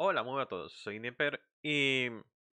Hola, muy a todos, soy Nipper y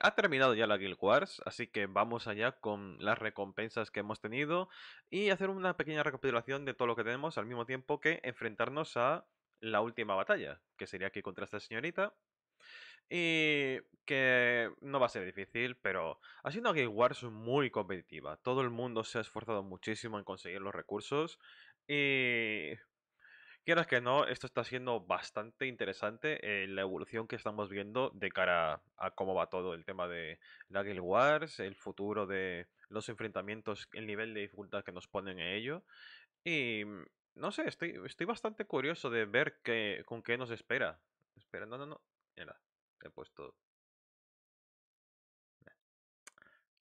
ha terminado ya la Guild Wars, así que vamos allá con las recompensas que hemos tenido y hacer una pequeña recapitulación de todo lo que tenemos al mismo tiempo que enfrentarnos a la última batalla, que sería aquí contra esta señorita. Y que no va a ser difícil, pero ha sido una Guild Wars muy competitiva. Todo el mundo se ha esforzado muchísimo en conseguir los recursos y quieras que no, esto está siendo bastante interesante eh, la evolución que estamos viendo de cara a cómo va todo el tema de la Guild Wars, el futuro de los enfrentamientos, el nivel de dificultad que nos ponen en ello. Y mm, no sé, estoy, estoy bastante curioso de ver qué, con qué nos espera. Espera, no, no, no. Mira, he puesto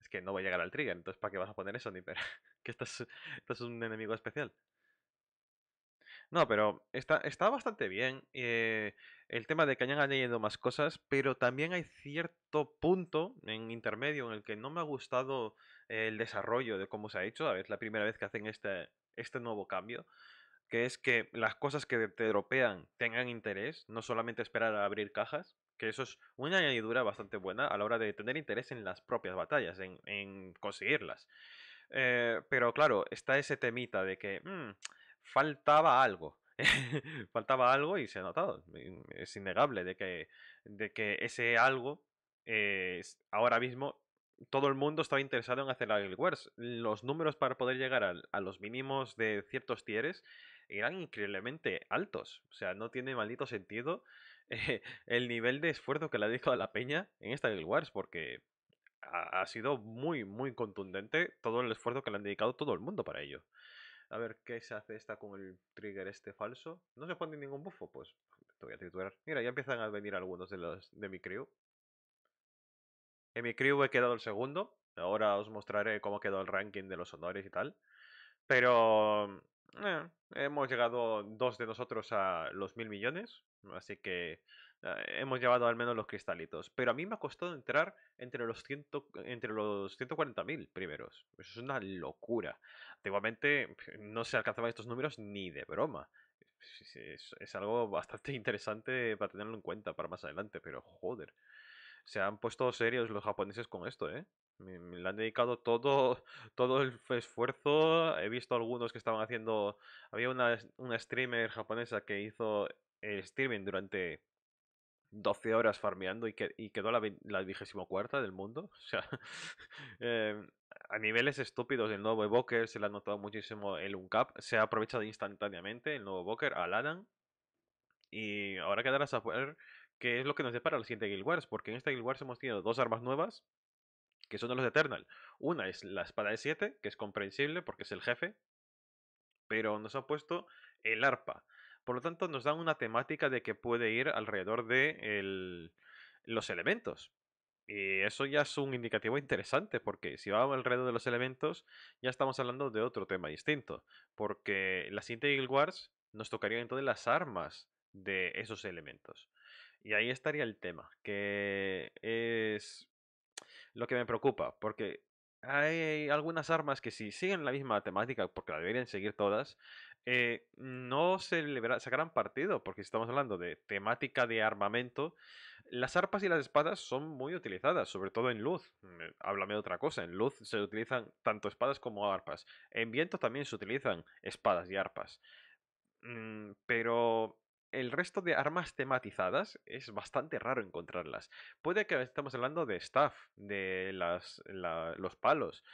Es que no va a llegar al trigger, entonces ¿para qué vas a poner eso, Ni Nipper? que estás esto es, un enemigo especial. No, pero está, está bastante bien eh, el tema de que hayan añadido más cosas, pero también hay cierto punto en intermedio en el que no me ha gustado el desarrollo de cómo se ha hecho. A ver, la primera vez que hacen este, este nuevo cambio que es que las cosas que te dropean tengan interés, no solamente esperar a abrir cajas, que eso es una añadidura bastante buena a la hora de tener interés en las propias batallas, en, en conseguirlas. Eh, pero claro, está ese temita de que... Mm, faltaba algo. faltaba algo y se ha notado. Es innegable de que, de que ese algo ahora mismo todo el mundo estaba interesado en hacer Wars Los números para poder llegar a, los mínimos de ciertos tieres eran increíblemente altos. O sea, no tiene maldito sentido eh, el nivel de esfuerzo que le ha dedicado la peña en esta Wars porque ha, sido muy, muy contundente todo el esfuerzo que le han dedicado todo el mundo para ello. A ver qué se hace esta con el trigger este falso. No se pone ningún buffo, pues te voy a triturar. Mira, ya empiezan a venir algunos de los de mi crew. En mi crew he quedado el segundo. Ahora os mostraré cómo quedó el ranking de los honores y tal. Pero eh, hemos llegado dos de nosotros a los mil millones. Así que Ah, hemos llevado al menos los cristalitos. Pero a mí me ha costado entrar entre los, ciento entre los 140.000 primeros. Eso es una locura. Antiguamente no se alcanzaban estos números ni de broma. Es, algo bastante interesante para tenerlo en cuenta para más adelante, pero joder. Se han puesto serios los japoneses con esto, ¿eh? Me, han dedicado todo, todo el esfuerzo. He visto algunos que estaban haciendo... Había una, streamer japonesa que hizo streaming durante 12 horas farmeando y, quedó la, vigésimo cuarta del mundo. O sea, em, a niveles estúpidos el nuevo Evoker se le ha notado muchísimo el Uncap. Se ha aprovechado instantáneamente el nuevo Evoker al Adam Y ahora quedará saber qué es lo que nos depara la siguiente Guild Wars. Porque en esta Guild Wars hemos tenido dos armas nuevas que son de los de Eternal. Una es la espada de 7, que es comprensible porque es el jefe. Pero nos ha puesto el arpa. Por lo tanto, nos dan una temática de que puede ir alrededor de los elementos. Y eso ya es un indicativo interesante, porque si vamos alrededor de los elementos, ya estamos hablando de otro tema distinto. Porque las siguiente Wars nos tocaría entonces las armas de esos elementos. Y ahí estaría el tema, que es lo que me preocupa, porque hay algunas armas que si siguen la misma temática, porque la deberían seguir todas, eh, no se sacarán partido, porque si estamos hablando de temática de armamento, las arpas y las espadas son muy utilizadas, sobre todo en luz. Eh, háblame de otra cosa, en luz se utilizan tanto espadas como arpas. En viento también se utilizan espadas y arpas. Mm, pero el resto de armas tematizadas es bastante raro encontrarlas. Puede que estamos hablando de staff, de los palos,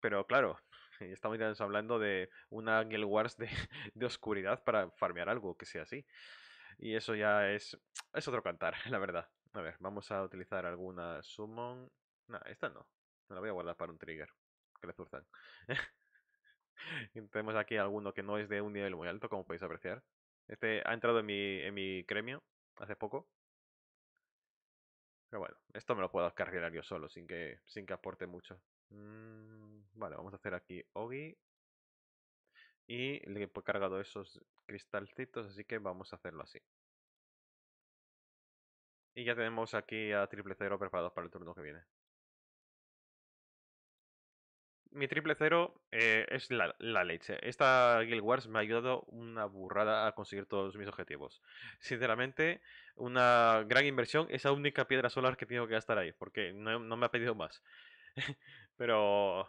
pero claro, Estamos hablando de una Angel Wars de, de oscuridad para farmear algo que sea así. Y eso ya es, es otro cantar, la verdad. A ver, vamos a utilizar alguna summon. No, esta no. Me la voy a guardar para un trigger. Que le zurzan. Tenemos aquí alguno que no es de un nivel muy alto, como podéis apreciar. Este ha entrado en mi, en mi gremio hace poco. Pero bueno, esto me lo puedo cargar yo solo, sin que, sin que aporte mucho. Mm, vale, vamos a hacer aquí Ogi. Y le he cargado esos cristalcitos, así que vamos a hacerlo así. Y ya tenemos aquí a triple cero preparados para el turno que viene. Mi triple cero eh, es la, la, leche. Esta Guild Wars me ha ayudado una burrada a conseguir todos mis objetivos. Sinceramente, una gran inversión. Esa única piedra solar que tengo que gastar ahí, porque no, no me ha pedido más. Pero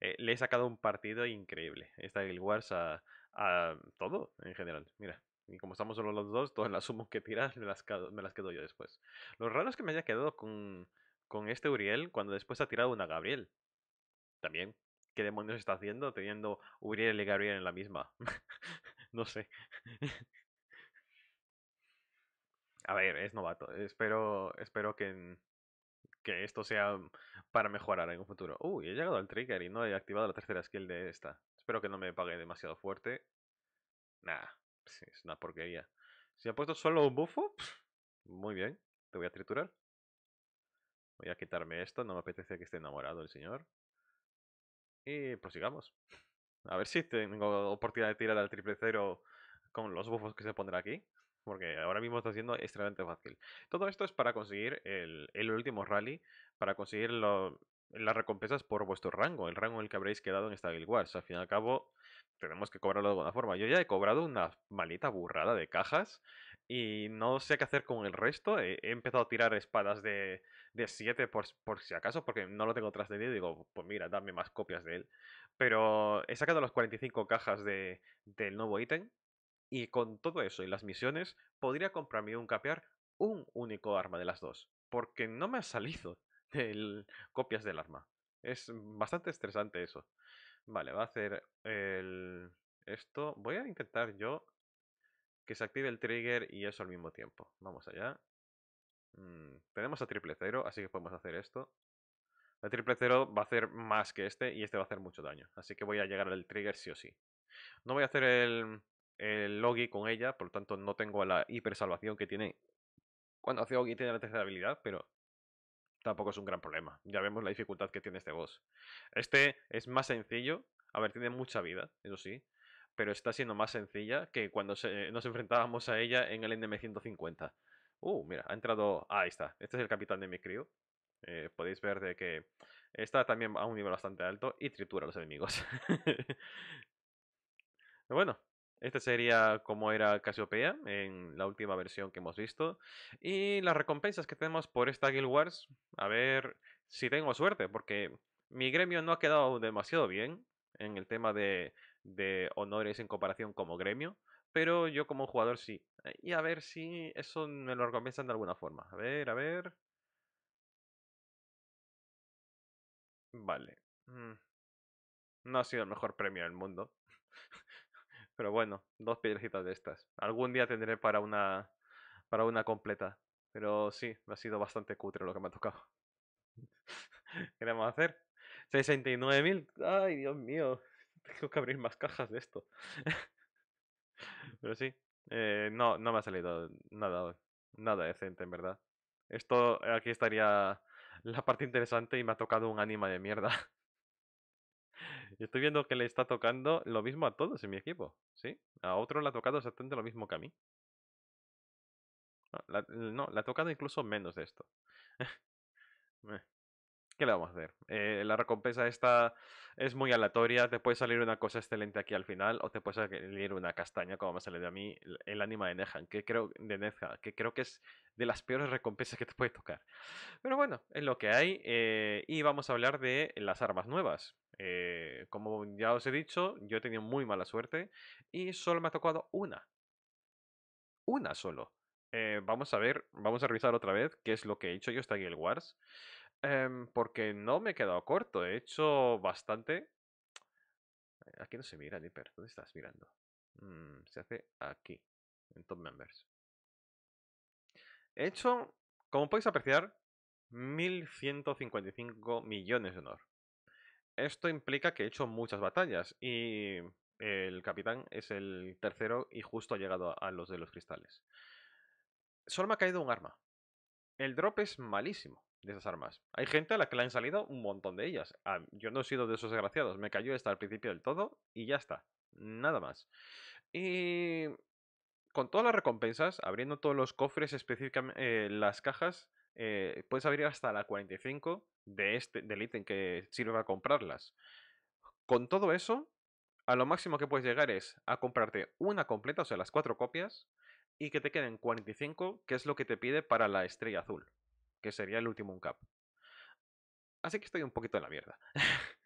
eh, le he sacado un partido increíble. Esta Guild Wars a, todo en general. Mira. Y como estamos solo los dos, todas las sumo que tiras me las, quedo, yo después. Lo raro es que me haya quedado con, con este Uriel cuando después ha tirado una Gabriel. También. ¿Qué demonios está haciendo teniendo Uriel y Gabriel en la misma? no sé. A ver, es novato. Espero, espero que, que esto sea para mejorar en un futuro. Uy, he llegado al trigger y no he activado la tercera skill de esta. Espero que no me pague demasiado fuerte. Nah, es una porquería. Si ha puesto solo un buffo, muy bien, te voy a triturar. Voy a quitarme esto, no me apetece que esté enamorado el señor. Y prosigamos. A ver si tengo oportunidad de tirar al triple cero con los buffos que se pondrá aquí porque ahora mismo está siendo extremadamente fácil. Todo esto es para conseguir el, último rally, para conseguir las recompensas por vuestro rango, el rango en el que habréis quedado en esta Guild Wars. Al fin y al cabo, tenemos que cobrarlo de alguna forma. Yo ya he cobrado una malita burrada de cajas y no sé qué hacer con el resto. He, empezado a tirar espadas de, 7 por, si acaso, porque no lo tengo tras de mí. Digo, pues mira, dame más copias de él. Pero he sacado las 45 cajas del nuevo ítem y con todo eso y las misiones, podría comprarme un capear un único arma de las dos, porque no me ha salido copias del arma. Es bastante estresante eso. Vale, va a hacer el... esto. Voy a intentar yo que se active el trigger y eso al mismo tiempo. Vamos allá. Mm, tenemos a triple cero, así que podemos hacer esto. El triple cero va a hacer más que este y este va a hacer mucho daño. Así que voy a llegar al trigger sí o sí. No voy a hacer el, el Logi con ella, por lo tanto no tengo la hiper salvación que tiene cuando hace logi tiene la tercera habilidad, pero tampoco es un gran problema. Ya vemos la dificultad que tiene este boss. Este es más sencillo, a ver, tiene mucha vida, eso sí, pero está siendo más sencilla que cuando nos enfrentábamos a ella en el NM150. Uh, mira, ha entrado... ahí está. Este es el capitán de mi crío. Eh, podéis ver de que está también a un nivel bastante alto y tritura a los enemigos. bueno, este sería como era Casiopea en la última versión que hemos visto. Y las recompensas que tenemos por esta Guild Wars. A ver si tengo suerte, porque mi gremio no ha quedado demasiado bien en el tema de, de honores en comparación como gremio. Pero yo como jugador sí. Y a ver si eso me lo recompensan de alguna forma. A ver, a ver. Vale. Mm. No ha sido el mejor premio del mundo. Pero bueno, dos piedrecitas de estas. Algún día tendré para una, para una completa. Pero sí, me ha sido bastante cutre lo que me ha tocado. ¿Qué vamos a hacer? 69.000. Ay, Dios mío. Tengo que abrir más cajas de esto. Pero sí. Eh, no, no me ha salido nada Nada decente, en verdad. Esto, eh, aquí estaría la parte interesante y me ha tocado un anima de mierda. Y estoy viendo que le está tocando lo mismo a todos en mi equipo, ¿sí? A otro le ha tocado exactamente lo mismo que a mí. No, mm, le ha tocado incluso menos de esto. Eh, ¿Qué le vamos a hacer? Eh, la recompensa esta es muy aleatoria. Te puede salir una cosa excelente aquí al final o te puede salir una castaña, como me ha salido a mí, el ánima de Nehan, que creo, de que creo que es de las peores recompensas que te puede tocar. Pero bueno, es lo que hay. Eh, y vamos a hablar de las armas nuevas. Eh, como ya os he dicho, yo he tenido muy mala suerte y solo me ha tocado una. Una solo. Eh, vamos a ver, vamos a revisar otra vez qué es lo que he hecho yo hasta el Wars. Em, porque no me he quedado corto, he hecho bastante. Aquí no se mira, Dipper. ¿Dónde estás mirando? Mm, se hace aquí, en Top Members. He hecho, como podéis apreciar, 1155 millones de honor. Esto implica que he hecho muchas batallas y el capitán es el tercero y justo ha llegado a los de los cristales. Solo me ha caído un arma. El drop es malísimo de esas armas. Hay gente a la que le han salido un montón de ellas. Ah, yo no he sido de esos desgraciados. Me cayó hasta el principio del todo y ya está. Nada más. Y con todas las recompensas, abriendo todos los cofres, específicamente eh, las cajas, eh, puedes abrir hasta la 45 de este, del ítem que sirve para comprarlas. Con todo eso, a lo máximo que puedes llegar es a comprarte una completa, o sea, las cuatro copias, y que te queden 45, que es lo que te pide para la estrella azul, que sería el último uncap. Así que estoy un poquito en la mierda.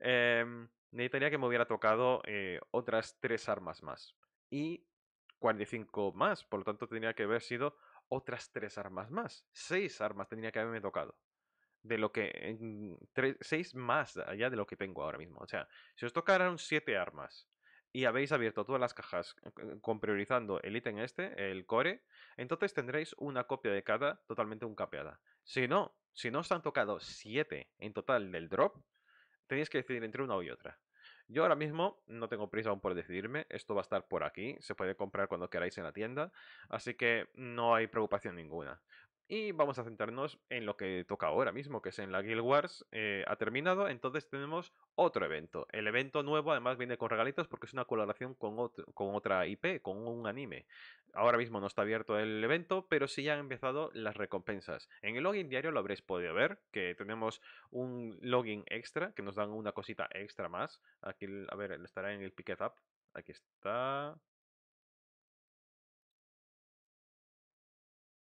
eh, necesitaría que me hubiera tocado eh, otras tres armas más. Y 45 más, por lo tanto tendría que haber sido otras tres armas más. Seis armas tendría que haberme tocado. De lo que. seis más allá de lo que tengo ahora mismo. O sea, si os tocaron siete armas y habéis abierto todas las cajas eh, eh, con priorizando el ítem este, el core, entonces tendréis una copia de cada totalmente uncapeada. Si no, si no os han tocado siete en total del drop, tenéis que decidir entre una y otra. Yo ahora mismo no tengo prisa aún por decidirme, esto va a estar por aquí, se puede comprar cuando queráis en la tienda, así que no hay preocupación ninguna. Y vamos a centrarnos en lo que toca ahora mismo, que es en la Guild Wars. Eh, ha terminado, entonces tenemos otro evento. El evento nuevo además viene con regalitos porque es una colaboración con, con otra IP, con un anime. Ahora mismo no está abierto el evento, pero sí ya han empezado las recompensas. En el login diario lo habréis podido ver, que tenemos un login extra, que nos dan una cosita extra más. Aquí, a ver, estará en el Picket Up. Aquí está.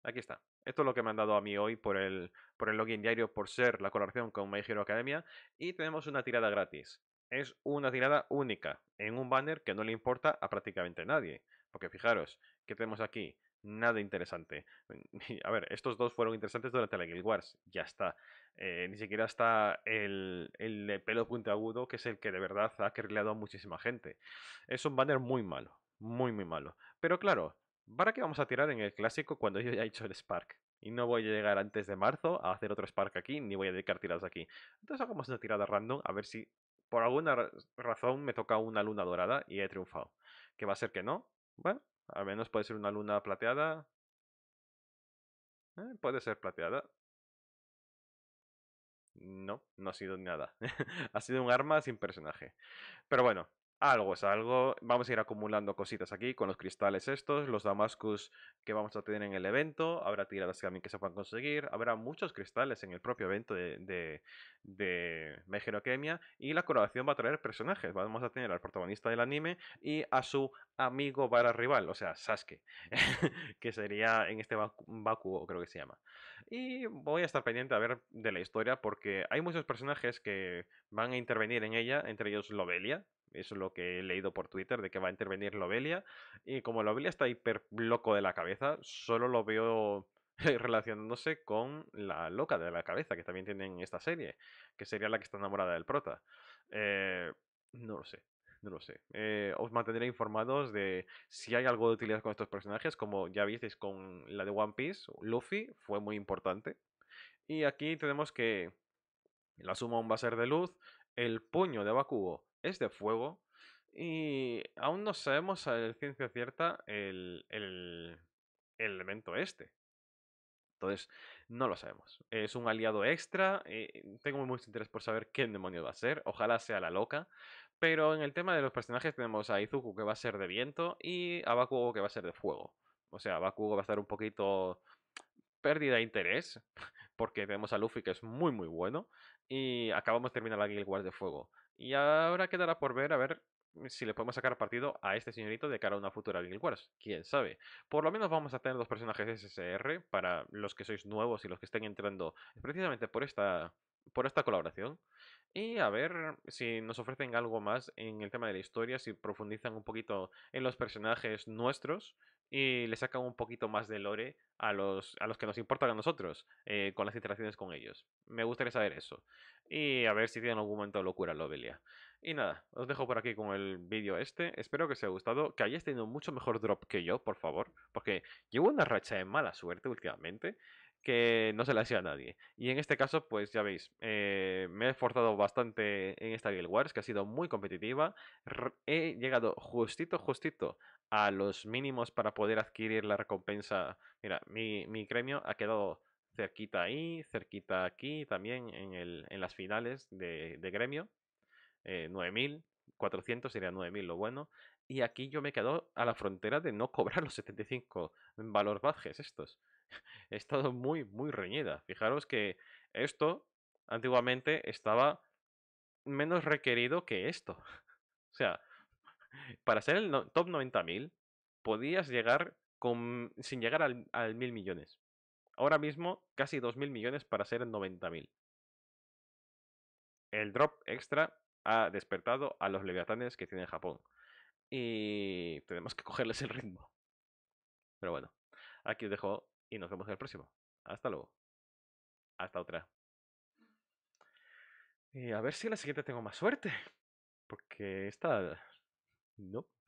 Aquí está. Esto es lo que me han dado a mí hoy por el, por el login diario, por ser la colaboración con My Hero Academia. Y tenemos una tirada gratis. Es una tirada única, en un banner que no le importa a prácticamente nadie. Porque fijaros, ¿qué tenemos aquí? Nada interesante. A ver, estos dos fueron interesantes durante la Guild Wars. Ya está. Eh, ni siquiera está el, el de pelo puntiagudo, que es el que de verdad ha querleado a muchísima gente. Es un banner muy malo. Muy, muy malo. Pero claro, ¿para qué vamos a tirar en el clásico cuando yo ya he hecho el Spark? Y no voy a llegar antes de marzo a hacer otro Spark aquí, ni voy a dedicar tiradas aquí. Entonces hagamos una tirada random a ver si por alguna razón me toca una luna dorada y he triunfado. Que va a ser que no, bueno, al menos puede ser una luna plateada. Eh, puede ser plateada. No, no ha sido nada. ha sido un arma sin personaje. Pero bueno, algo es algo. Vamos a ir acumulando cositas aquí con los cristales estos, los Damascus que vamos a tener en el evento. Habrá tiradas también que se a conseguir. Habrá muchos cristales en el propio evento de, de, Mejeroquemia. Y la colaboración va a traer personajes. Vamos a tener al protagonista del anime y a su amigo para rival, o sea, Sasuke, que sería en este vacuo creo que se llama. Y voy a estar pendiente a ver de la historia porque hay muchos personajes que van a intervenir en ella, entre ellos Lobelia, eso es lo que he leído por Twitter, de que va a intervenir Lobelia. Y como Lobelia está hiper loco de la cabeza, solo lo veo relacionándose con la loca de la cabeza, que también en esta serie, que sería la que está enamorada del prota. Eh, no lo sé, no lo sé. Eh, os mantendré informados de si hay algo de utilidad con estos personajes, como ya visteis con la de One Piece, Luffy fue muy importante. Y aquí tenemos que la suma a ser de luz, el puño de Bakugo es de fuego y aún no sabemos a ciencia cierta el, el, elemento este. Entonces, no lo sabemos. Es un aliado extra. y eh, tengo mucho interés por saber quién demonio va a ser. Ojalá sea la loca. Pero en el tema de los personajes tenemos a Izuku que va a ser de viento y a Bakugo que va a ser de fuego. O sea, Bakugo va a estar un poquito pérdida de interés, porque tenemos a Luffy que es muy muy bueno, y acabamos de terminar el Guild de Fuego. Y ahora quedará por ver a ver mm, si le podemos sacar partido a este señorito de cara a una futura Guild Wars. Quién sabe. Por lo menos vamos a tener dos personajes SSR para los que sois nuevos y los que estén entrando precisamente por esta, por esta colaboración. Y a ver si nos ofrecen algo más en el tema de la historia, si profundizan un poquito en los personajes nuestros y le sacan un poquito más de lore a los, a los que nos importan a nosotros eh, con las interacciones con ellos. Me gustaría saber eso. Y a ver si tienen algún momento de locura Lobelia. Y nada, os dejo por aquí con el vídeo este. Espero que os haya gustado, que hayáis tenido mucho mejor drop que yo, por favor. Porque llevo una racha de mala suerte últimamente que no se la hacía a nadie. Y en este caso, pues ya veis, eh, me he esforzado bastante en esta Guild Wars, que ha sido muy competitiva. He llegado justito, justito a los mínimos para poder adquirir la recompensa. Mira, mi, mi gremio ha quedado cerquita ahí, cerquita aquí, también en, el, en las finales de, de gremio. Eh, 9.400 sería 9.000 lo bueno. Y aquí yo me he quedado a la frontera de no cobrar los 75 valor badges estos. he estado muy, muy reñida. Fijaros que esto antiguamente estaba menos requerido que esto. O sea, para ser el top 90.000 podías llegar sin llegar al, mil millones. Ahora mismo casi 2.000 millones para ser el 90.000. El drop extra ha despertado a los leviatanes que tiene Japón. Y tenemos que cogerles el ritmo. Pero bueno, aquí os dejo y nos vemos en el próximo. Hasta luego. Hasta otra. Y eh, a ver si en la siguiente tengo más suerte. Porque esta... No.